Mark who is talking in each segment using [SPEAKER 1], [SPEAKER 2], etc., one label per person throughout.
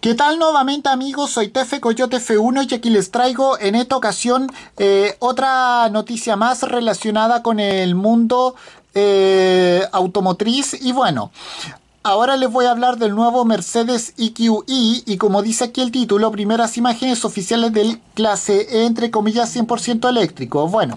[SPEAKER 1] ¿Qué tal nuevamente amigos? Soy Tefe Coyote F1 y aquí les traigo en esta ocasión eh, otra noticia más relacionada con el mundo eh, automotriz y bueno, Ahora les voy a hablar del nuevo Mercedes EQE e y como dice aquí el título, primeras imágenes oficiales del clase E entre comillas 100% eléctrico. Bueno,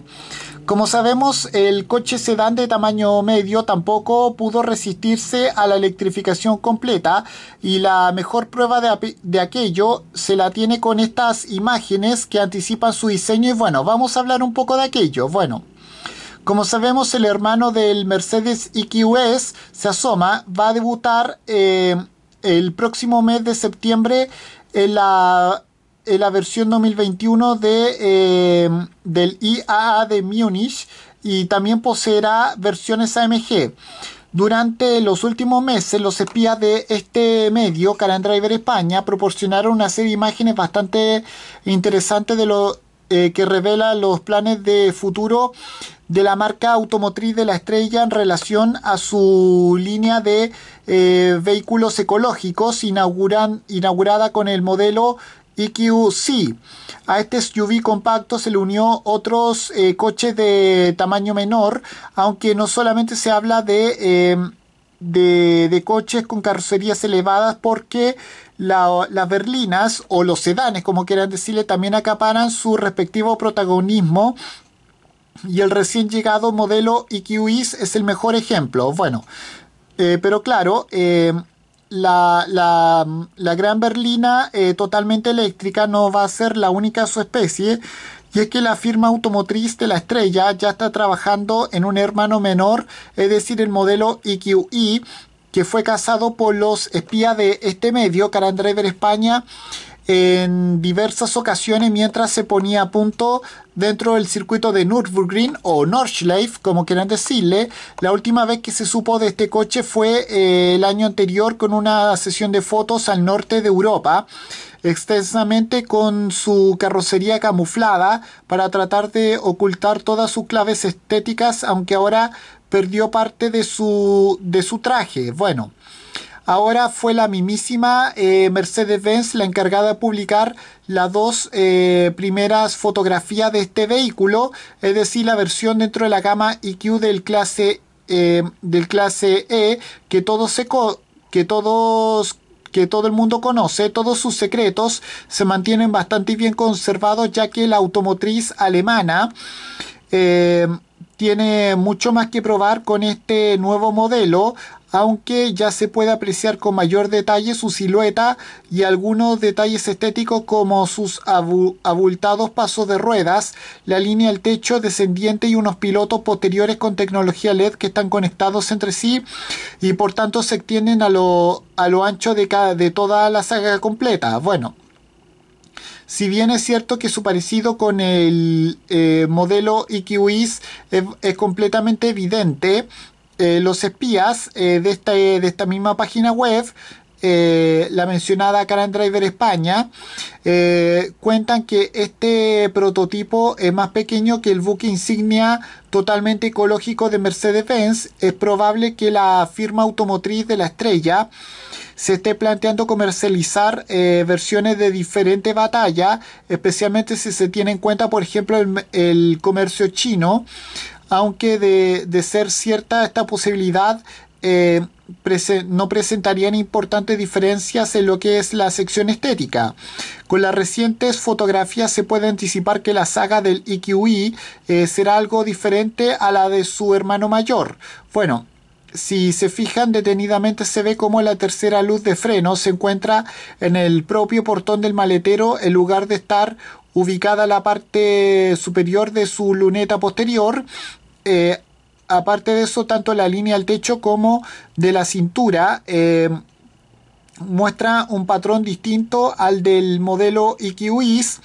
[SPEAKER 1] como sabemos el coche sedán de tamaño medio tampoco pudo resistirse a la electrificación completa y la mejor prueba de, de aquello se la tiene con estas imágenes que anticipan su diseño y bueno, vamos a hablar un poco de aquello. Bueno. Como sabemos, el hermano del Mercedes EQS se asoma, va a debutar eh, el próximo mes de septiembre en la, la versión 2021 eh, del IAA de Múnich y también poseerá versiones AMG. Durante los últimos meses, los espías de este medio, Car Driver España, proporcionaron una serie de imágenes bastante interesantes de, los... Eh, que revela los planes de futuro de la marca automotriz de la estrella en relación a su línea de eh, vehículos ecológicos inaugurada con el modelo EQC. A este SUV compacto se le unió otros eh, coches de tamaño menor, aunque no solamente se habla de de, coches con carrocerías elevadas porque las berlinas o los sedanes, como quieran decirle, también acaparan su respectivo protagonismo y el recién llegado modelo EQIS e es el mejor ejemplo. Bueno, eh, pero claro, eh, la, la, gran berlina eh, totalmente eléctrica no va a ser la única su especie, y es que la firma automotriz de la estrella ya está trabajando en un hermano menor, es decir, el modelo EQE, e, que fue cazado por los espías de este medio, Car and España, en diversas ocasiones mientras se ponía a punto dentro del circuito de Nürburgring o Nordschleife, como quieran decirle. La última vez que se supo de este coche fue eh, el año anterior con una sesión de fotos al norte de Europa, extensamente con su carrocería camuflada para tratar de ocultar todas sus claves estéticas, aunque ahora perdió parte de su, de su traje. Bueno. Ahora fue la mismísima eh, Mercedes-Benz la encargada de publicar las dos eh, primeras fotografías de este vehículo, es decir, la versión dentro de la gama EQ del clase, eh, del clase E, que se que todos que todo el mundo conoce, todos sus secretos se mantienen bastante bien conservados ya que la automotriz alemana tiene mucho más que probar con este nuevo modelo, aunque ya se puede apreciar con mayor detalle su silueta y algunos detalles estéticos como sus abultados pasos de ruedas, la línea al techo descendiente y unos pilotos posteriores con tecnología LED que están conectados entre sí y por tanto se extienden a lo, ancho de, cada, de toda la saga completa. Bueno, si bien es cierto que su parecido con el eh, modelo IQIS es, completamente evidente, eh, los espías eh, de, esta, eh, de esta misma página web, la mencionada Caran Driver España, cuentan que este prototipo es más pequeño que el buque insignia totalmente ecológico de Mercedes-Benz. Es probable que la firma automotriz de la estrella se esté planteando comercializar versiones de diferentes batallas, especialmente si se tiene en cuenta, por ejemplo, el comercio chino, aunque de, ser cierta esta posibilidad, eh, no presentarían importantes diferencias en lo que es la sección estética. Con las recientes fotografías se puede anticipar que la saga del IQI eh, será algo diferente a la de su hermano mayor. Bueno, si se fijan detenidamente se ve como la tercera luz de freno se encuentra en el propio portón del maletero en lugar de estar ubicada la parte superior de su luneta posterior eh, aparte de eso, tanto la línea al techo como de la cintura eh, muestra un patrón distinto al del modelo Ikiwis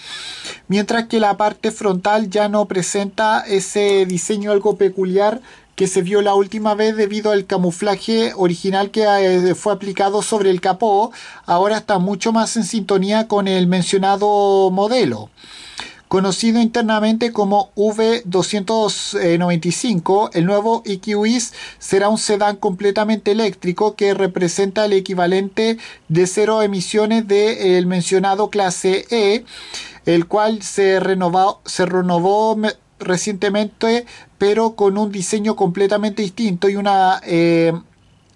[SPEAKER 1] mientras que la parte frontal ya no presenta ese diseño algo peculiar que se vio la última vez debido al camuflaje original que eh, fue aplicado sobre el capó, ahora está mucho más en sintonía con el mencionado modelo. Conocido internamente como V295, el nuevo EQS será un sedán completamente eléctrico que representa el equivalente de cero emisiones del mencionado clase E, el cual se, renovó, recientemente pero con un diseño completamente distinto y una... Eh,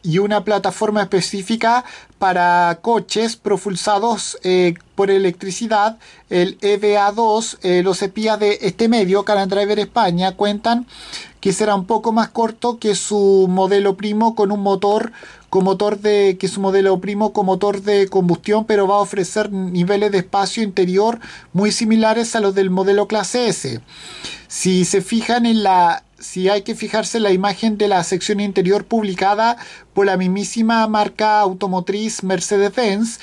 [SPEAKER 1] y una plataforma específica para coches propulsados eh, por electricidad, el eba 2 eh, los espías de este medio, Car Driver España, cuentan que será un poco más corto que su modelo primo con un motor con motor de que su modelo primo con motor de combustión, pero va a ofrecer niveles de espacio interior muy similares a los del modelo clase S. Si se fijan en la si hay que fijarse en la imagen de la sección interior publicada por la mismísima marca automotriz Mercedes-Benz,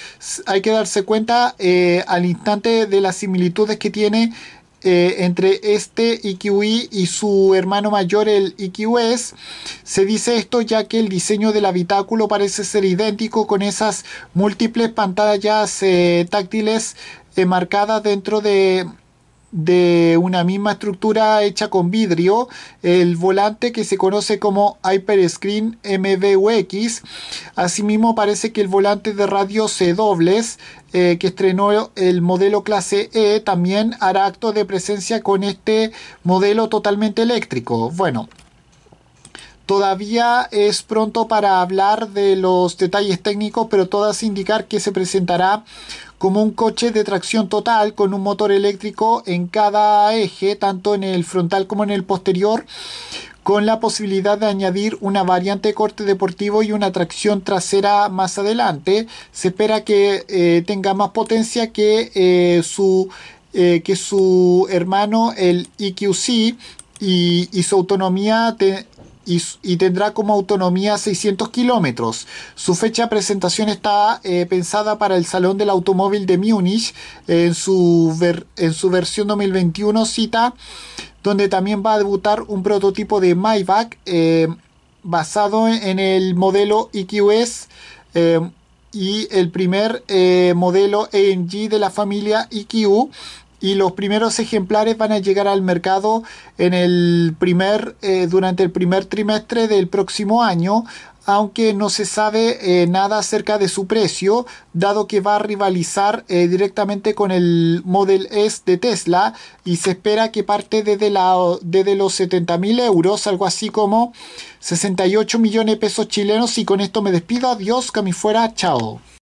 [SPEAKER 1] hay que darse cuenta eh, al instante de las similitudes que tiene eh, entre este IQI e e y su hermano mayor, el IQS. E se dice esto ya que el diseño del habitáculo parece ser idéntico con esas múltiples pantallas eh, táctiles marcadas dentro de de una misma estructura hecha con vidrio, el volante que se conoce como Hyper Screen MBUX. Asimismo parece que el volante de radio C dobles eh, que estrenó el modelo clase E también hará acto de presencia con este modelo totalmente eléctrico. Bueno, Todavía es pronto para hablar de los detalles técnicos, pero todas indicar que se presentará como un coche de tracción total con un motor eléctrico en cada eje, tanto en el frontal como en el posterior, con la posibilidad de añadir una variante de corte deportivo y una tracción trasera más adelante. Se espera que eh, tenga más potencia que, eh, su, eh, que su hermano, el EQC, y, y, su autonomía y, tendrá como autonomía 600 kilómetros. Su fecha de presentación está eh, pensada para el Salón del Automóvil de Múnich en su, en su versión 2021 cita, donde también va a debutar un prototipo de Maybach eh, basado en el modelo EQS eh, y el primer modelo AMG e de la familia IQ. E y los primeros ejemplares van a llegar al mercado en el primer, eh, durante el primer trimestre del próximo año, aunque no se sabe eh, nada acerca de su precio, dado que va a rivalizar eh, directamente con el Model S de Tesla y se espera que parte desde, la, desde los mil euros, algo así como 68 millones de pesos chilenos y con esto me despido, adiós, que fuera, chao.